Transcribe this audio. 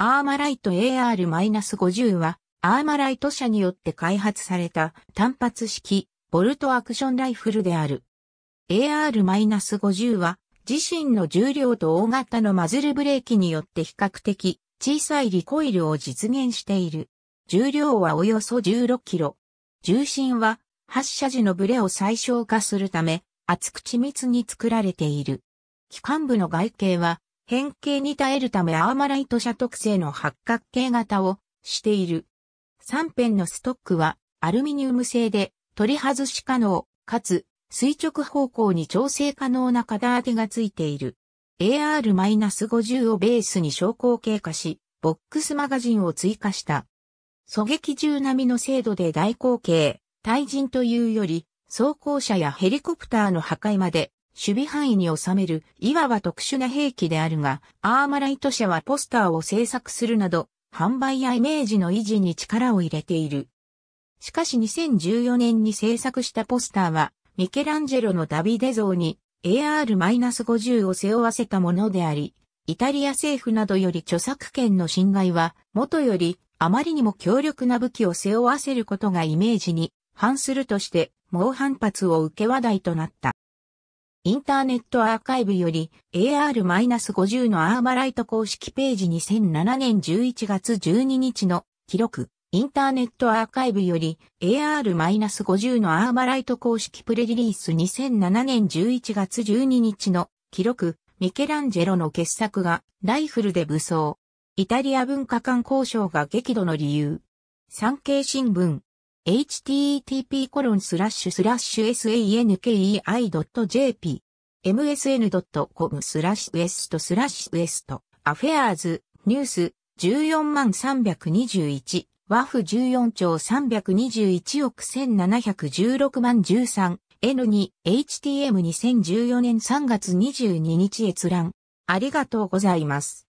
アーマライト AR-50 は、アーマライト社によって開発された単発式、ボルトアクションライフルである。AR-50 は、自身の重量と大型のマズルブレーキによって比較的小さいリコイルを実現している。重量はおよそ16キロ。重心は発射時のブレを最小化するため、厚く緻密に作られている。機関部の外形は変形に耐えるためアーマライト社特製の八角形型をしている。3辺のストックはアルミニウム製で取り外し可能、かつ垂直方向に調整可能な型当てがついている。AR-50 をベースに昇降経過し、ボックスマガジンを追加した。狙撃銃並みの精度で大口径、対人というより、装甲車やヘリコプターの破壊まで守備範囲に収める、いわば特殊な兵器であるが、アーマライト社はポスターを制作するなど、販売やイメージの維持に力を入れている。しかし2014年に制作したポスターは、ミケランジェロのダビデ像に AR-50 を背負わせたものであり、イタリア政府などより著作権の侵害は、元よりあまりにも強力な武器を背負わせることがイメージに反するとして、猛反発を受け話題となった。インターネットアーカイブより AR-50 のアーマライト公式ページ2007年11月12日の記録。インターネットアーカイブより AR-50 のアーマライト公式プレリリース2007年11月12日の記録。ミケランジェロの傑作がライフルで武装。イタリア文化間交渉が激怒の理由。産経新聞。http://sankei.jp msn.com スラッシュウエストスラッシュウエストアフェアーズニュース14万321ワフ14兆321億1716万 13N2HTM2014 年3月22日閲覧ありがとうございます。